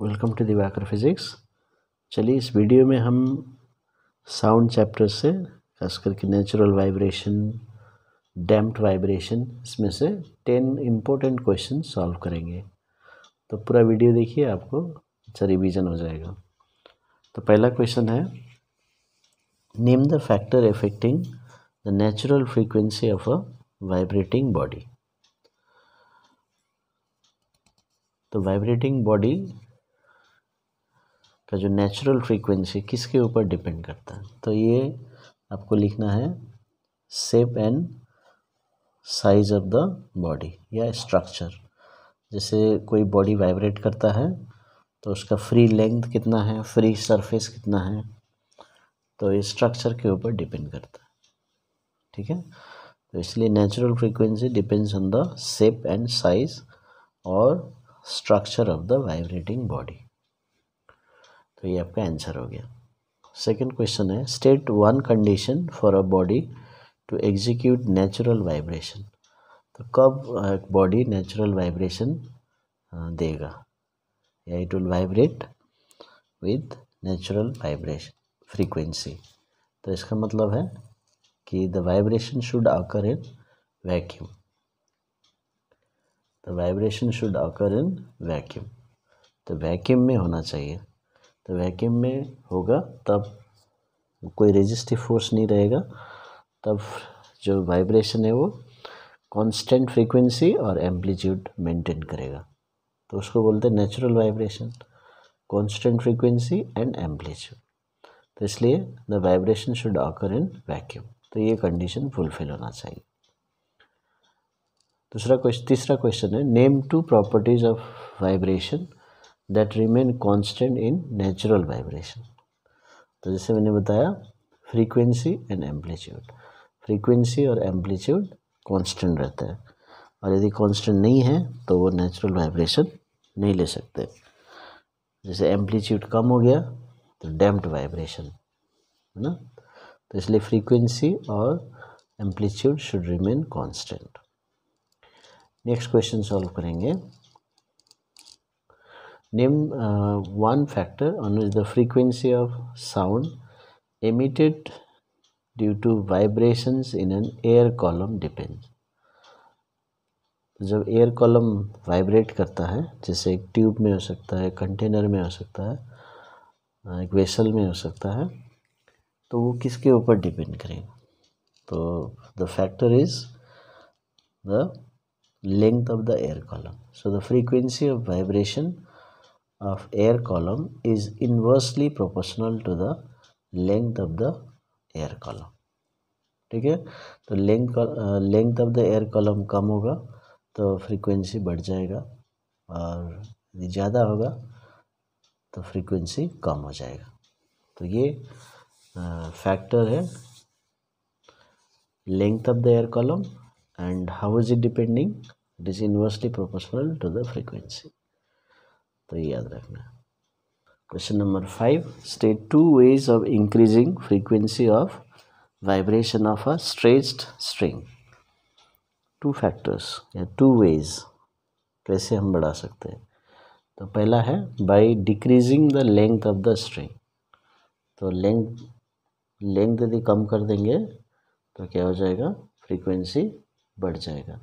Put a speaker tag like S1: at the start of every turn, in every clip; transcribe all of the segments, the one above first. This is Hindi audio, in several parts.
S1: वेलकम टू दिवाकर फिज़िक्स चलिए इस वीडियो में हम साउंड चैप्टर से खास करके नेचुरल वाइब्रेशन डैम्प्ड वाइब्रेशन इसमें से टेन इम्पोर्टेंट क्वेश्चन सॉल्व करेंगे तो पूरा वीडियो देखिए आपको अच्छा रिविजन हो जाएगा तो पहला क्वेश्चन है name the factor affecting the natural frequency of a vibrating body तो वाइब्रेटिंग बॉडी का जो नेचुरल फ्रीक्वेंसी किसके ऊपर डिपेंड करता है तो ये आपको लिखना है shape and size of the body या स्ट्रक्चर जैसे कोई बॉडी वाइब्रेट करता है तो उसका फ्री लेंथ कितना है फ्री सरफेस कितना है तो ये स्ट्रक्चर के ऊपर डिपेंड करता है ठीक है तो इसलिए natural frequency depends on the shape and size और structure of the vibrating body तो ये आपका आंसर हो गया सेकंड क्वेश्चन है state one condition for a body to execute natural vibration तो कब बॉडी नेचुरल वाइब्रेशन देगा या it will vibrate with natural vibration frequency तो इसका मतलब है कि the vibration should occur in vacuum the vibration should occur in vacuum तो वैक्यूम में होना चाहिए तो वैक्यूम में होगा तब कोई रेजिस्टिव फोर्स नहीं रहेगा तब जो वाइब्रेशन है वो कांस्टेंट फ्रीक्वेंसी और एम्पलीट्यूड मेंटेन करेगा तो उसको बोलते हैं natural vibration constant frequency and amplitude तो इसलिए the vibration should occur in vacuum तो ये कंडीशन फुलफिल होना चाहिए दूसरा क्वेश्चन तीसरा क्वेश्चन है name two properties of vibration that remain constant in natural vibration तो जैसे मैंने बताया फ्रीक्वेंसी एंड एम्पलीट्यूड फ्रीक्वेंसी और एम्पलीट्यूड कॉन्स्टेंट रहता है और यदि कॉन्स्टेंट नहीं है तो वो नेचुरल वाइब्रेशन नहीं ले सकते जैसे एम्पलीट्यूड कम हो गया तो डैम्प्ड वाइब्रेशन है ना तो इसलिए फ्रीक्वेंसी और amplitude should remain constant next question solve करेंगे name uh, one factor on which the frequency of sound emitted due to vibrations in an air column depends जब एयर कॉलम वाइब्रेट करता है जैसे एक ट्यूब में हो सकता है कंटेनर में हो सकता है एक वेसल में हो सकता है तो वो किसके ऊपर डिपेंड करेंगे तो the factor is the length of the air column so the frequency of vibration of air column is inversely proportional to the length of the air column ठीक है तो length length of the air column कम होगा तो फ्रीक्वेंसी बढ़ जाएगा और यदि ज़्यादा होगा तो फ्रीक्वेंसी कम हो जाएगा तो ये फैक्टर uh, है length of the air column and how is it depending it is inversely proportional to the frequency तो ये याद रखना question number five state two ways of increasing frequency of vibration of a stretched string two factors या टू वेज कैसे हम बढ़ा सकते हैं तो पहला है by decreasing the length of the string तो लेंथ लेंथ यदि कम कर देंगे तो क्या हो जाएगा फ्रीक्वेंसी बढ़ जाएगा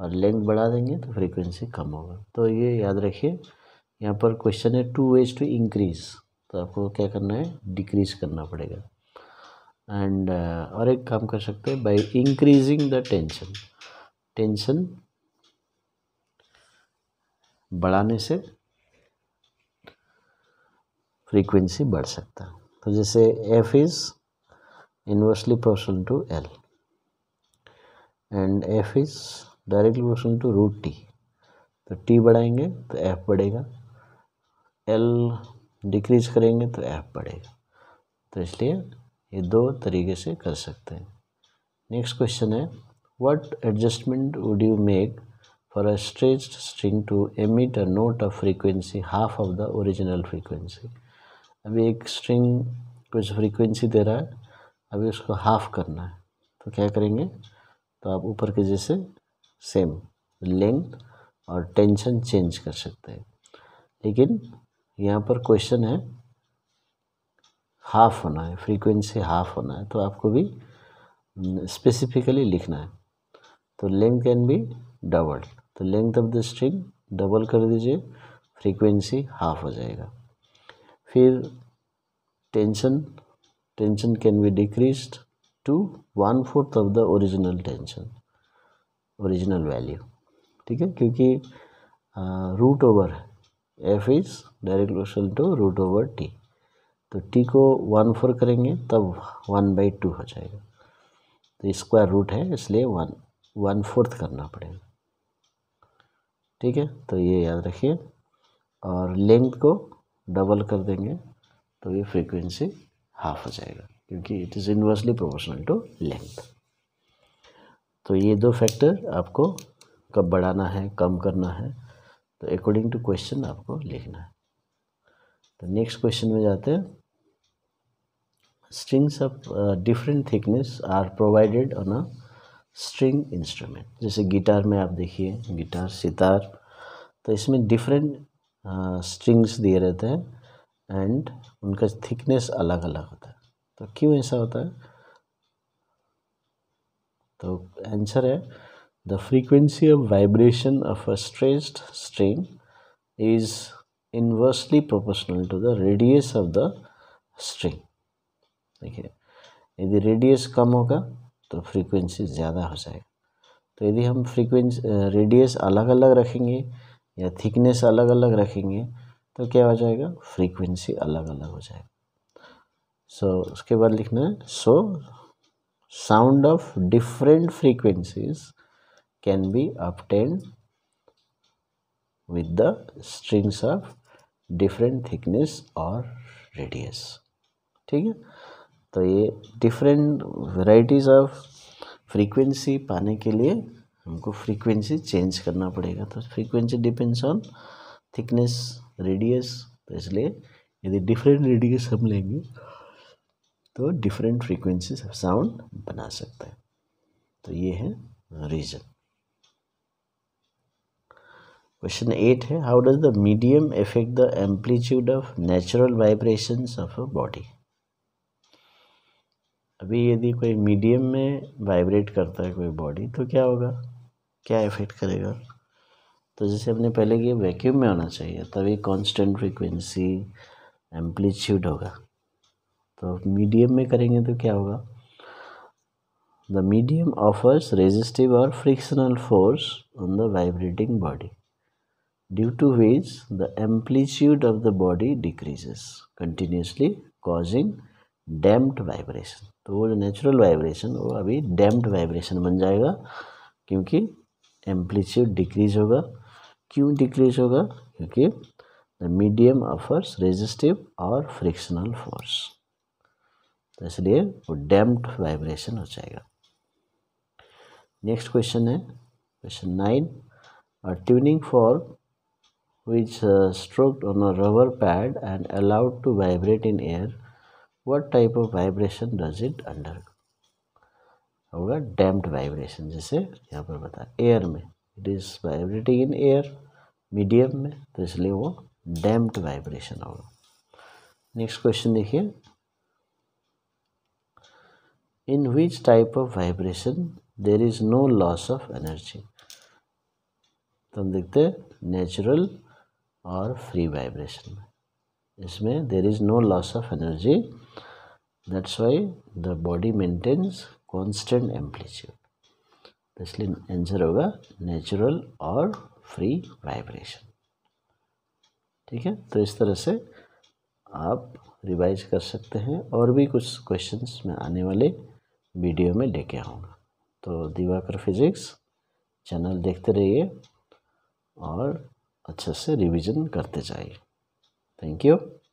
S1: और लेंथ बढ़ा देंगे तो फ्रीक्वेंसी कम होगा तो ये याद रखिए यहाँ पर क्वेश्चन है टू वेज टू इंक्रीज तो आपको क्या करना है डिक्रीज करना पड़ेगा एंड uh, और एक काम कर सकते हैं by increasing the tension tension बढ़ाने से फ्रीक्वेंसी बढ़ सकता है तो जैसे F is inversely proportional to L and F is directly proportional to root T तो टी बढ़ाएंगे तो एफ बढ़ेगा एल डिक्रीज करेंगे तो एफ बढ़ेगा तो इसलिए ये दो तरीके से कर सकते हैं नेक्स्ट क्वेश्चन है what adjustment would you make for a stretched string to emit a note of frequency half of the original frequency अभी एक स्ट्रिंग कुछ फ्रीक्वेंसी दे रहा है अभी उसको हाफ करना है तो क्या करेंगे तो आप ऊपर के जैसे सेम लेंथ और टेंशन चेंज कर सकते हैं लेकिन यहाँ पर क्वेश्चन है हाफ होना है फ्रीक्वेंसी हाफ होना है तो आपको भी स्पेसिफिकली लिखना है तो लेंथ कैन बी डबल तो length of the string double कर दीजिए फ्रीक्वेंसी हाफ हो जाएगा फिर tension tension can be decreased to one fourth of the original tension original value ठीक है क्योंकि रूट ओवर है F is direct question to root over T तो टी को वन फोर करेंगे तब वन बाई टू हो जाएगा तो स्क्वायर रूट है इसलिए वन वन फोर्थ करना पड़ेगा ठीक है तो ये याद रखिए और लेंथ को डबल कर देंगे तो ये फ्रीक्वेंसी हाफ हो जाएगा क्योंकि it is inversely proportional to length तो ये दो फैक्टर आपको कब बढ़ाना है कम करना है तो अकॉर्डिंग टू क्वेश्चन आपको लिखना है तो नेक्स्ट क्वेश्चन में जाते हैं strings of different thickness are provided on a string instrument जैसे गिटार में आप देखिए गिटार सितार तो इसमें डिफरेंट स्ट्रिंग्स uh, दिए रहते हैं एंड उनका थिकनेस अलग अलग होता है तो क्यों ऐसा होता है तो आंसर है The frequency of vibration of a stressed string is inversely proportional to the radius of the string. है यदि रेडियस कम होगा तो फ्रीक्वेंसी ज़्यादा हो जाएगा तो यदि हम फ्रीक्वेंसी रेडियस अलग अलग रखेंगे या थिकनेस अलग अलग रखेंगे तो क्या हो जाएगा फ्रीक्वेंसी अलग अलग हो जाएगा सो so, उसके बाद लिखना है so sound of different frequencies can be obtained with the strings of different thickness or radius ठीक है तो ये different varieties of frequency पाने के लिए हमको frequency change करना पड़ेगा तो frequency depends on thickness radius तो इसलिए यदि different radius हम लेंगे तो different frequencies of sound बना सकते हैं तो ये है reason क्वेश्चन एट है how does the medium affect the amplitude of natural vibrations of a body अभी यदि कोई मीडियम में वाइब्रेट करता है कोई बॉडी तो क्या होगा क्या इफेक्ट करेगा तो जैसे हमने पहले किया वैक्यूम में होना चाहिए तभी कांस्टेंट फ्रीक्वेंसी एम्पलीट्यूड होगा तो मीडियम में करेंगे तो क्या होगा द मीडियम ऑफर्स रेजिस्टिव और frictional force on the vibrating body due to which the amplitude of the body decreases continuously causing damped vibration तो वो जो नेचुरल वाइब्रेशन वो अभी डैम्प्ड वाइब्रेशन बन जाएगा क्योंकि एम्पलीट्यूड डिक्रीज होगा क्यों डिक्रीज होगा क्योंकि द मीडियम ऑफर्स रेजिस्टिव और फ्रिक्शनल फोर्स तो इसलिए वो डैम्प्ड वाइब्रेशन हो जाएगा नेक्स्ट क्वेश्चन है question nine a tuning which is stroked on a rubber pad and allowed to vibrate in air, what type of vibration does it undergo? होगा डैम्प्ड वाइब्रेशन जैसे यहाँ पर बता एयर में it is vibrating in air medium में तो इसलिए वो डैम्प्ड वाइब्रेशन होगा नेक्स्ट क्वेश्चन देखिए in which type of vibration there is no loss of energy तो हम देखते हैं नेचुरल और फ्री वाइब्रेशन में इसमें there is no loss of energy that's why the body maintains constant amplitude तो इसलिए आंसर होगा नेचुरल और फ्री वाइब्रेशन ठीक है तो इस तरह से आप रिवाइज कर सकते हैं और भी कुछ क्वेश्चंस में आने वाले वीडियो में लेके आऊँगा तो दिवाकर फिजिक्स चैनल देखते रहिए और अच्छे से रिवीजन करते जाइए थैंक यू